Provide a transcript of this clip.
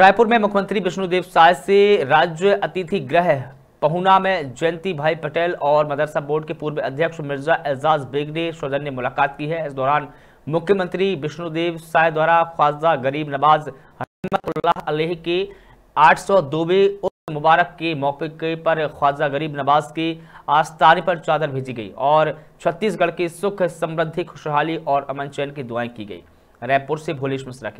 रायपुर में मुख्यमंत्री विष्णुदेव साय से राज्य अतिथि गृह पहुना में जयंती भाई पटेल और मदरसा बोर्ड के पूर्व अध्यक्ष मिर्जा एजाज बेग ने सौजन्य मुलाकात की है इस दौरान मुख्यमंत्री विष्णुदेव साय द्वारा ख्वाजा गरीब नवाज अलह के आठ 802वें उर्स मुबारक के मौके पर ख्वाजा गरीब नवाज के आस्थाने पर चादर भेजी गई और छत्तीसगढ़ की सुख समृद्धि खुशहाली और अमन चैन की दुआएं की गई रायपुर से भोलेश मिश्रा की